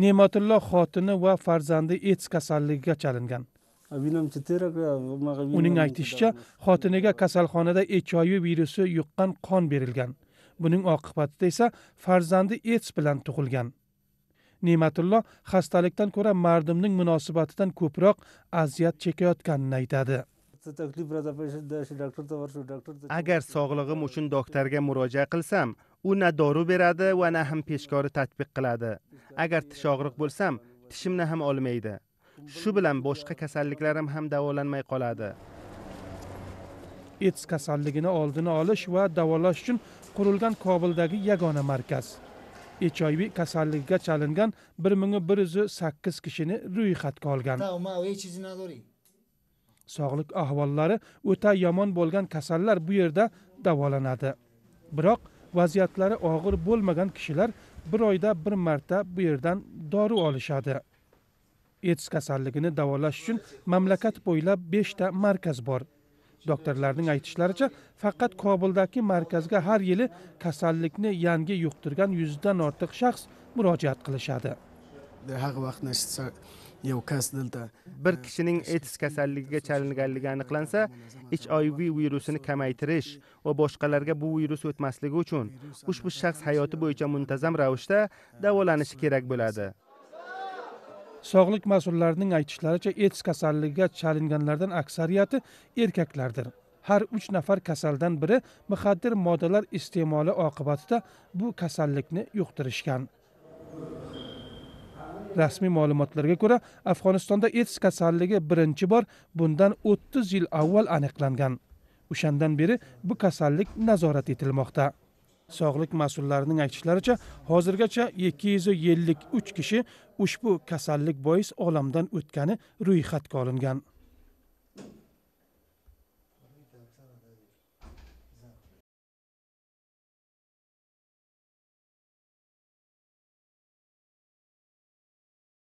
ne'matullo xotini va farzandi ets kasalligiga chalingan uning aytishicha xotiniga kasalxonada hiv virusi yuqqan qon berilgan buning oqibatida esa farzandi ets bilan tug'ilgan ne'matullo xastalikdan ko'ra mardimning munosabatidan ko'proq aziyat chekayotganini aytadi agar sog'lig'im uchun doktorga murojaat qilsam u na dori beradi va na ham peshkori tatbiq qiladi agar tish og'riq bo'lsam tishimni ham olmaydi shu bilan boshqa kasalliklarim ham davolanmay qoladi its kasalligini oldini olish va davolash uchun qurilgan kobuldagi yagona markaz hiv kasalligiga chalingan bir ming bir yuz sakkiz kishini ro'yxatga olgan sog'liq ahvollari o'ta yomon bo'lgan kasallar bu yerda davolanadi biroq vaziyatlari og'ir bo'lmagan kishilar bir oyda bir marta bu yerdan dori olishadi ets kasalligini davolash uchun mamlakat bo'ylab beshta markaz bor doktorlarning aytishlaricha faqat kobuldagi markazga har yili kasallikni yangi yuqtirgan yuzdan ortiq shaxs murojaat qilishadi haq vaqtni yo'q kas dilda bir kishining etis kasalligiga chalinganligi aniqlansa hiv virusini kamaytirish va boshqalarga bu virus o'tmasligi uchun ushbu shaxs hayoti bo'yicha muntazam ravishda davolanishi kerak bo'ladi sog'liq mas'ullarining aytishlaricha etis kasalligiga chalinganlardan aksariyati erkaklardir har uch nafar kasaldan biri muxaddir moddalar iste'moli oqibatida bu kasallikni yuqtirishgan rasmiy ma'lumotlarga ko'ra afg'onistonda aids kasalligi birinchi bor bundan o'ttiz yil avval aniqlangan o'shandan beri bu kasallik nazorat etilmoqda sog'liq mas'ullarining aytishlaricha hozirgacha ikki yuz ellik uch kishi ushbu kasallik bois olamdan o'tgani ro'yxatga olingan